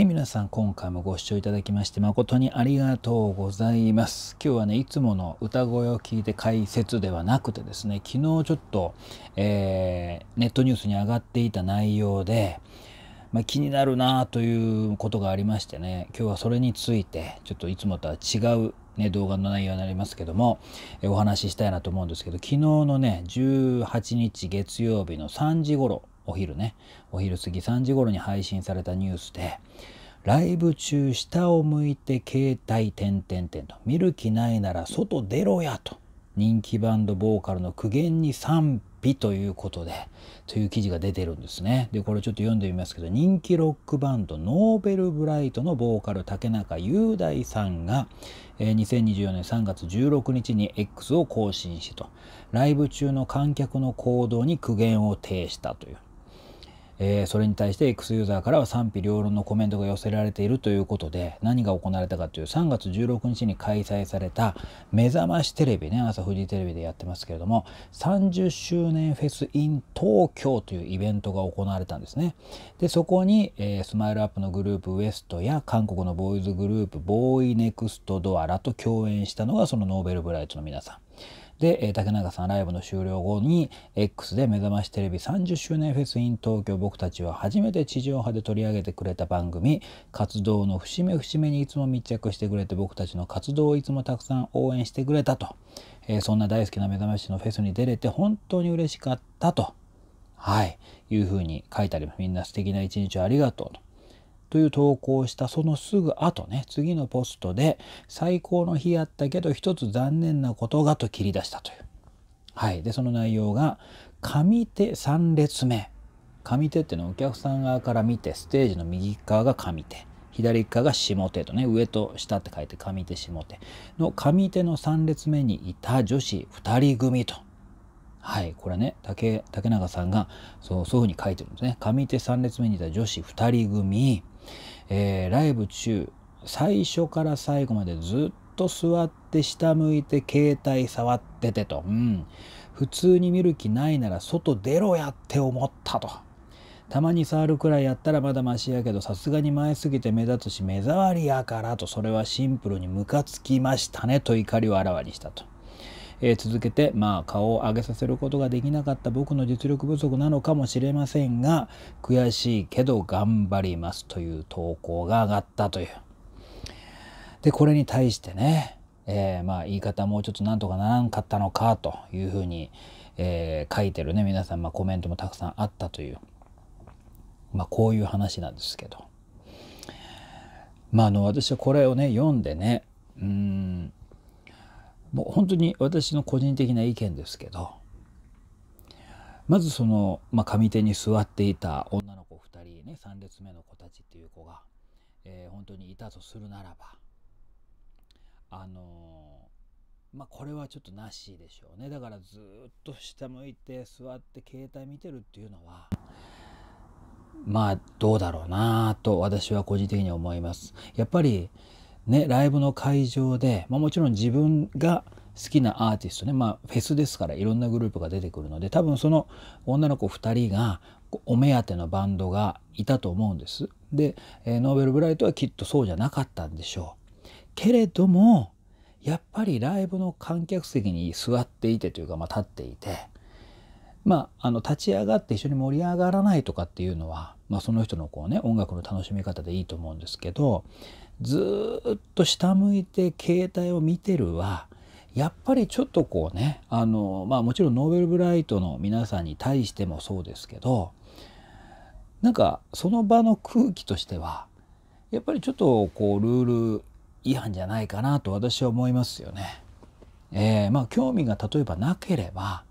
はい、皆さん、今回もご視聴いただきまして誠にありがとうございます。今日はね、いつもの歌声を聞いて解説ではなくてですね、昨日ちょっと、えー、ネットニュースに上がっていた内容で、まあ、気になるなということがありましてね、今日はそれについて、ちょっといつもとは違う、ね、動画の内容になりますけども、えお話ししたいなと思うんですけど、昨日のね、18日月曜日の3時頃お昼ね、お昼過ぎ3時頃に配信されたニュースで、ライブ中下を向いて携帯点々点と、見る気ないなら外出ろやと、人気バンドボーカルの苦言に賛否ということで、という記事が出てるんですね。で、これちょっと読んでみますけど、人気ロックバンド、ノーベルブライトのボーカル、竹中雄大さんが、えー、2024年3月16日に X を更新しと、ライブ中の観客の行動に苦言を呈したという。えー、それに対して X ユーザーからは賛否両論のコメントが寄せられているということで何が行われたかという3月16日に開催された「目覚ましテレビ」ね朝フジテレビでやってますけれども30周年フェス in 東京というイベントが行われたんですね。でそこに、えー、スマイルアップのグループ WEST や韓国のボーイズグループボーイネクストドアラと共演したのがそのノーベルブライトの皆さん。で、え竹中さんライブの終了後に X で目覚ましテレビ30周年フェス in 東京僕たちは初めて地上波で取り上げてくれた番組活動の節目節目にいつも密着してくれて僕たちの活動をいつもたくさん応援してくれたと、えー、そんな大好きな目覚ましのフェスに出れて本当に嬉しかったとはいいうふうに書いてありますみんな素敵な一日をありがとうとという投稿をしたそのすぐ後ね次のポストで「最高の日やったけど一つ残念なことが」と切り出したという。はい、でその内容が「上手3列目」上手っていうのはお客さん側から見てステージの右側が上手左側が下手とね上と下って書いて上手下手の上手の3列目にいた女子2人組と。はい、これね竹竹永さんがそうそういうふうに書いてるんですね。上手3列目にいた女子2人組えー、ライブ中最初から最後までずっと座って下向いて携帯触っててと、うん、普通に見る気ないなら外出ろやって思ったとたまに触るくらいやったらまだマシやけどさすがに前すぎて目立つし目障りやからとそれはシンプルにムカつきましたねと怒りをあらわにしたと。えー、続けてまあ顔を上げさせることができなかった僕の実力不足なのかもしれませんが悔しいけど頑張りますという投稿が上がったという。でこれに対してね、えー、まあ言い方もうちょっとなんとかならんかったのかというふうに、えー、書いてるね皆さん、まあ、コメントもたくさんあったという、まあ、こういう話なんですけど。まあ、あの私はこれをね読んでねうんもう本当に私の個人的な意見ですけどまずその、まあ、上手に座っていた女の子2人ね3列目の子たちっていう子が、えー、本当にいたとするならばあのー、まあこれはちょっとなしでしょうねだからずっと下向いて座って携帯見てるっていうのはまあどうだろうなと私は個人的に思います。やっぱりね、ライブの会場で、まあ、もちろん自分が好きなアーティストね、まあ、フェスですからいろんなグループが出てくるので多分その女の子2人がお目当てのバンドがいたと思うんです。で、えノーベル・ブライトはきっとそうじゃなかったんでしょう。けれどもやっぱりライブの観客席に座っていてというか、まあ、立っていてまあ、あの立ち上がって一緒に盛り上がらないとかっていうのは、まあ、その人のこう、ね、音楽の楽しみ方でいいと思うんですけどずっと下向いて携帯を見てるはやっぱりちょっとこうねあの、まあ、もちろんノーベルブライトの皆さんに対してもそうですけどなんかその場の空気としてはやっぱりちょっとこうルール違反じゃないかなと私は思いますよね。えー、まあ興味が例えばなければ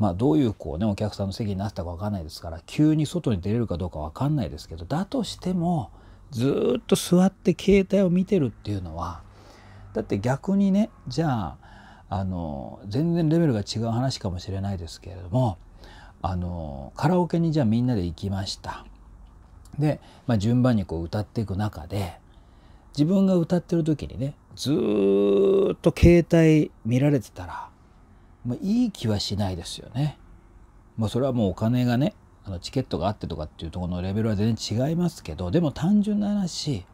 まあ、どういうこう、ね、お客さんの席になったか分かんないですから急に外に出れるかどうか分かんないですけどだとしてもずっと座って携帯を見てるっていうのはだって逆にねじゃああの全然レベルが違う話かもしれないですけれどもあのカラオケにじゃあみんなで行きました。で、まあ、順番にこう歌っていく中で自分が歌ってる時にねずっと携帯見られてたらまあ、いい気はしないですよね。まあ、それはもうお金がねあのチケットがあってとかっていうところのレベルは全然違いますけどでも単純な話、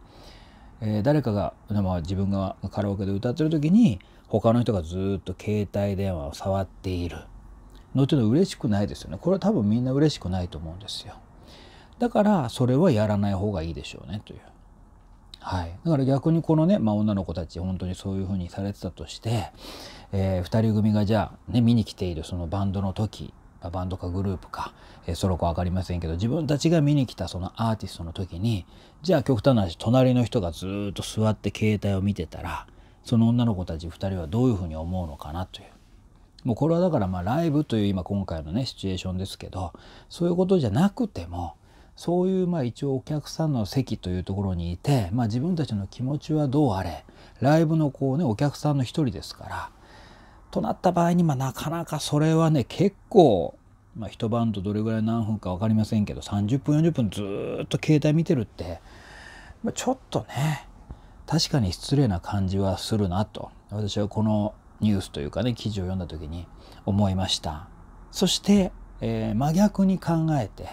えー、誰かが、まあ、自分がカラオケで歌ってる時に他の人がずっと携帯電話を触っているのっていうのは嬉しくないですよねこれは多分みんな嬉しくないと思うんですよだからそれはやらない方がいいでしょうねというはいだから逆にこのね、まあ、女の子たち本当にそういうふうにされてたとしてえー、2人組がじゃあ、ね、見に来ているそのバンドの時バンドかグループか、えー、ソロか分かりませんけど自分たちが見に来たそのアーティストの時にじゃあ極端な話隣の人がずっと座って携帯を見てたらその女の子たち2人はどういうふうに思うのかなという。もうこれはだからまあライブという今今回のねシチュエーションですけどそういうことじゃなくてもそういうまあ一応お客さんの席というところにいて、まあ、自分たちの気持ちはどうあれライブのこうねお客さんの一人ですからとなった場合に、まあ、なかなかそれはね結構、まあ、一晩とどれぐらい何分か分かりませんけど30分40分ずっと携帯見てるって、まあ、ちょっとね確かに失礼な感じはするなと私はこのニュースというかね記事を読んだ時に思いましたそして、えー、真逆に考えて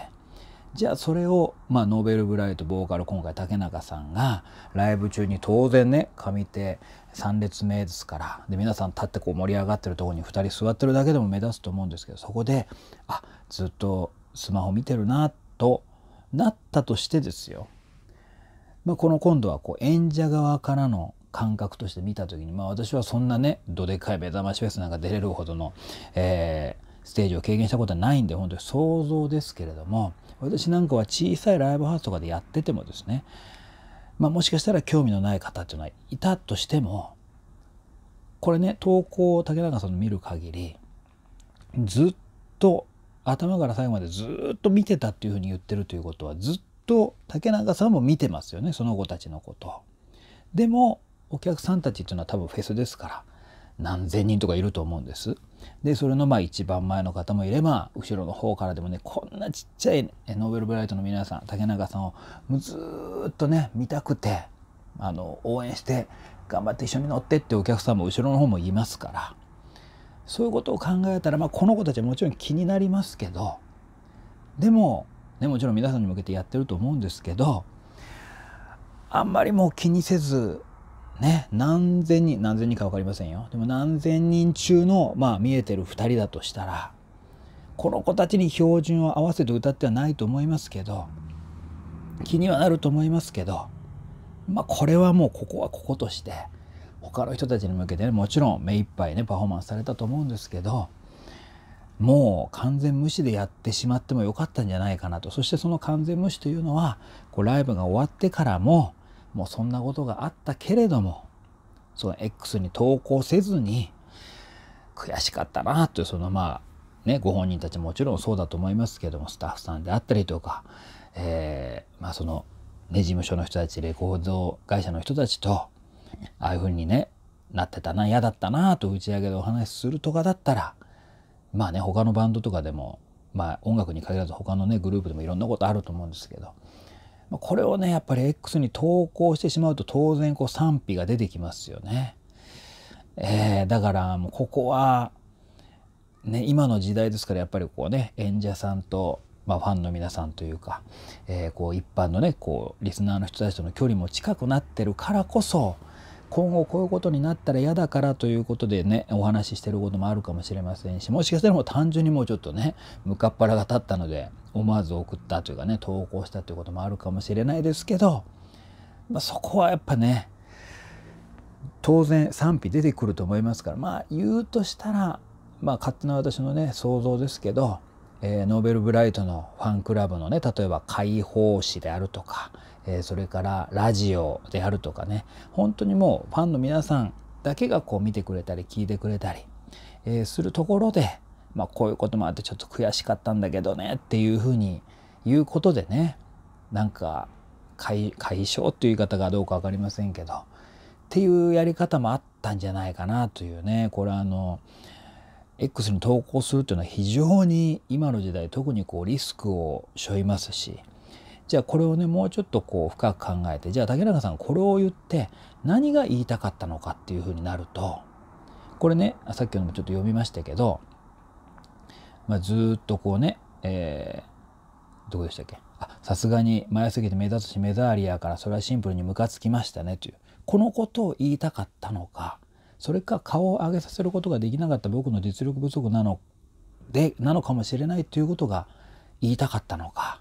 じゃあそれを、まあ、ノーベル・ブライトボーカル今回竹中さんがライブ中に当然ね上手3列目ですからで皆さん立ってこう盛り上がってるとこに2人座ってるだけでも目立つと思うんですけどそこであずっとスマホ見てるなとなったとしてですよ、まあ、この今度はこう演者側からの感覚として見た時に、まあ、私はそんなねどでかい目覚ましフェスなんか出れるほどの、えー、ステージを経験したことはないんで本当に想像ですけれども私なんかは小さいライブハウスとかでやっててもですねまあ、もしかしたら興味のない方っていうのはいたとしてもこれね投稿を竹中さんの見る限りずっと頭から最後までずっと見てたっていうふうに言ってるということはずっと竹中さんも見てますよねその子たちのこと。でもお客さんたちっていうのは多分フェスですから何千人とかいると思うんです。でそれのまあ一番前の方もいれば後ろの方からでもねこんなちっちゃいノーベルブライトの皆さん竹中さんをずっとね見たくてあの応援して頑張って一緒に乗ってってお客さんも後ろの方もいますからそういうことを考えたら、まあ、この子たちはもちろん気になりますけどでも、ね、もちろん皆さんに向けてやってると思うんですけどあんまりもう気にせずね、何千人、何千人か分かりませんよ。でも何千人中の、まあ、見えてる2人だとしたら、この子たちに標準を合わせて歌ってはないと思いますけど、気にはなると思いますけど、まあ、これはもうここはこことして、他の人たちに向けてね、もちろん目いっぱいね、パフォーマンスされたと思うんですけど、もう完全無視でやってしまってもよかったんじゃないかなと。そしてその完全無視というのは、こうライブが終わってからも、もうそんなことがあったけれども、その X に投稿せずに、悔しかったなという、そのまあ、ね、ご本人たちもちろんそうだと思いますけども、スタッフさんであったりとか、えー、まあその、ね、事務所の人たち、レコード会社の人たちと、ああいうふうにね、なってたな、嫌だったなと打ち上げでお話しするとかだったら、まあね、他のバンドとかでも、まあ音楽に限らず他のね、グループでもいろんなことあると思うんですけど、これをねやっぱり X に投稿してしまうと当然こう賛否が出てきますよね。えー、だからもうここは、ね、今の時代ですからやっぱりこうね演者さんと、まあ、ファンの皆さんというか、えー、こう一般のねこうリスナーの人たちとの距離も近くなってるからこそ今後こういうことになったら嫌だからということでねお話ししてることもあるかもしれませんしもしかしたらもう単純にもうちょっとねムカッパラが立ったので思わず送ったというかね投稿したということもあるかもしれないですけど、まあ、そこはやっぱね当然賛否出てくると思いますからまあ言うとしたらまあ勝手な私のね想像ですけどえー、ノーベル・ブライトのファンクラブのね例えば解放誌であるとか、えそれからラジオであるとかね本当にもうファンの皆さんだけがこう見てくれたり聞いてくれたり、えするところで、まあ、こういうこともあってちょっと悔しかったんだけどねっていうふうに言うことでねなんか解消っていう言い方がどうか分かりませんけどっていうやり方もあったんじゃないかなというねこれあの X に投稿するというのは非常に今の時代特にこうリスクを背負いますしじゃあこれをねもうちょっとこう深く考えてじゃあ竹中さんこれを言って何が言いたかったのかっていうふうになるとこれねさっきのもちょっと読みましたけど、まあ、ずっとこうね、えー、どこでしたっけあさすがに前すぎて目立つし目障りやからそれはシンプルにムカつきましたねというこのことを言いたかったのかそれか顔を上げさせることができなかった僕の実力不足なのでなのかもしれないということが言いたかったのか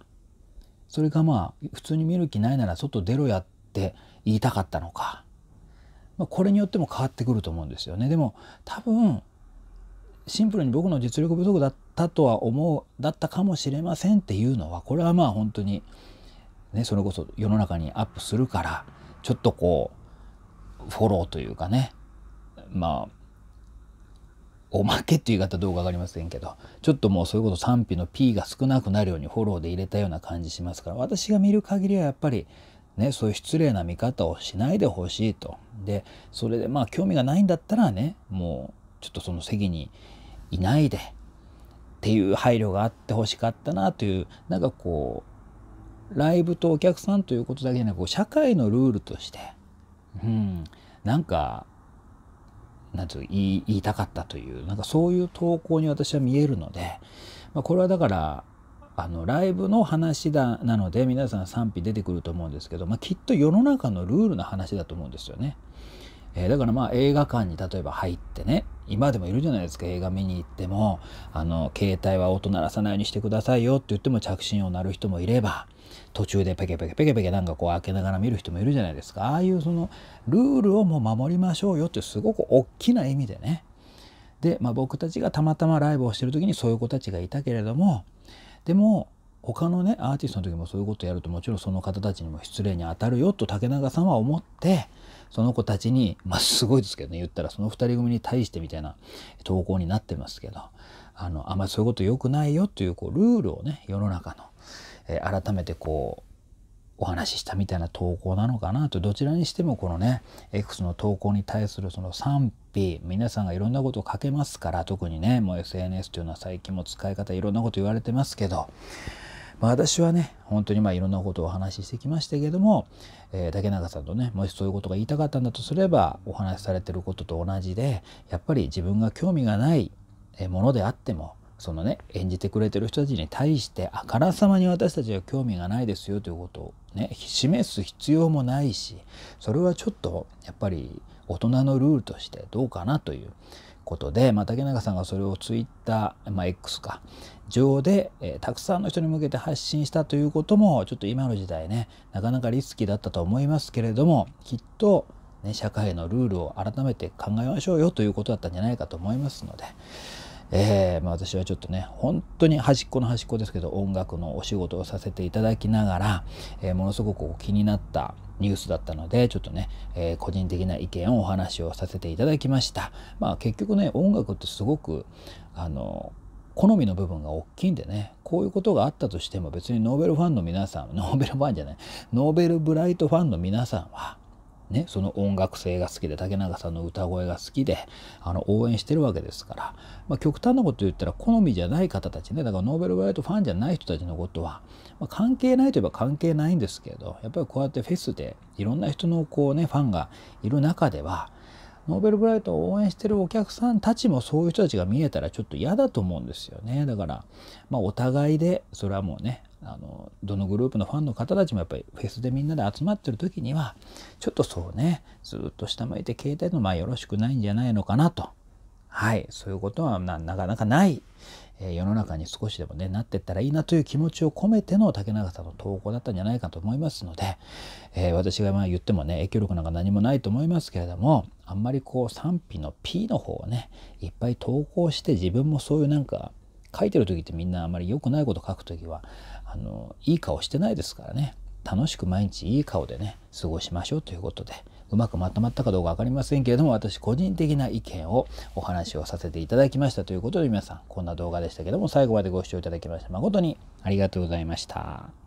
それがまあ普通に見る気ないなら外出ろやって言いたかったのか、まあ、これによっても変わってくると思うんですよね。でも多分シンプルに僕の実力不足だったとは思うだったかもしれませんっていうのはこれはまあ本当に、ね、それこそ世の中にアップするからちょっとこうフォローというかねまあおまけっていう言い方どうか分かりませんけどちょっともうそういうこと賛否の P が少なくなるようにフォローで入れたような感じしますから私が見る限りはやっぱりねそういう失礼な見方をしないでほしいとでそれでまあ興味がないんだったらねもうちょっとその席にいないでっていう配慮があってほしかったなというなんかこうライブとお客さんということだけじゃなく社会のルールとしてうんなんかなんていう言いたかったというなんかそういう投稿に私は見えるので、まあ、これはだからあのライブの話だなので皆さん賛否出てくると思うんですけど、まあ、きっと世の中のルールの話だと思うんですよね。えー、だからまあ映画館に例えば入ってね今でもいるじゃないですか映画見に行ってもあの携帯は音鳴らさないようにしてくださいよって言っても着信音鳴る人もいれば途中でペケペケペケペケなんかこう開けながら見る人もいるじゃないですかああいうそのルールをもう守りましょうよってすごく大きな意味でねで、まあ、僕たちがたまたまライブをしてる時にそういう子たちがいたけれどもでも他のねアーティストの時もそういうことやるともちろんその方たちにも失礼に当たるよと竹中さんは思ってその子たちにまあすごいですけどね言ったらその2人組に対してみたいな投稿になってますけどあのあんまりそういうこと良くないよというこうルールをね世の中の、えー、改めてこうお話ししたみたいな投稿なのかなとどちらにしてもこのね X の投稿に対するその賛否皆さんがいろんなことを書けますから特にねもう SNS というのは最近も使い方いろんなこと言われてますけどまあ、私はね本当にまあいろんなことをお話ししてきましたけども、えー、竹中さんとねもしそういうことが言いたかったんだとすればお話しされてることと同じでやっぱり自分が興味がないものであってもそのね演じてくれてる人たちに対してあからさまに私たちは興味がないですよということをね示す必要もないしそれはちょっとやっぱり大人のルールとしてどうかなということで、まあ、竹中さんがそれをツイッター、まあ、X か、上で、えたくさんの人に向けて発信したということもちょっと今の時代ねなかなかリスキーだったと思いますけれどもきっとね、社会のルールを改めて考えましょうよということだったんじゃないかと思いますので、えー、まあ、私はちょっとね本当に端っこの端っこですけど音楽のお仕事をさせていただきながら、えー、ものすごく気になったニュースだったのでちょっとね、えー、個人的な意見をお話をさせていただきました。まあ、結局ね音楽ってすごくあの好みの部分が大きいんでねこういうことがあったとしても別にノーベルファンの皆さん ノーベルファンじゃないノーベルブライトファンの皆さんはね、その音楽性が好きで竹中さんの歌声が好きであの応援してるわけですから、まあ、極端なこと言ったら好みじゃない方たちねだからノーベル・ブライトファンじゃない人たちのことは、まあ、関係ないといえば関係ないんですけどやっぱりこうやってフェスでいろんな人のこう、ね、ファンがいる中ではノーベルブライトを応援してるお客さんたちもそういう人たちが見えたらちょっと嫌だと思うんですよね。だから、まあ、お互いで、それはもうね、あのどのグループのファンの方たちもやっぱりフェスでみんなで集まってる時にはちょっとそうねずっと下向いて携帯のまあよろしくないんじゃないのかなとはいそういうことはなかなかないえ世の中に少しでもねなってったらいいなという気持ちを込めての竹中さんの投稿だったんじゃないかと思いますので、えー、私がまあ言ってもね影響力なんか何もないと思いますけれどもあんまりこう賛否の P の方をねいっぱい投稿して自分もそういうなんか書いてる時ってみんなあんまり良くないこと書く時はあのいい顔してないですからね楽しく毎日いい顔でね過ごしましょうということで、うまくまとまったかどうか分かりませんけれども私個人的な意見をお話をさせていただきましたということで皆さんこんな動画でしたけども最後までご視聴いただきまして誠にありがとうございました。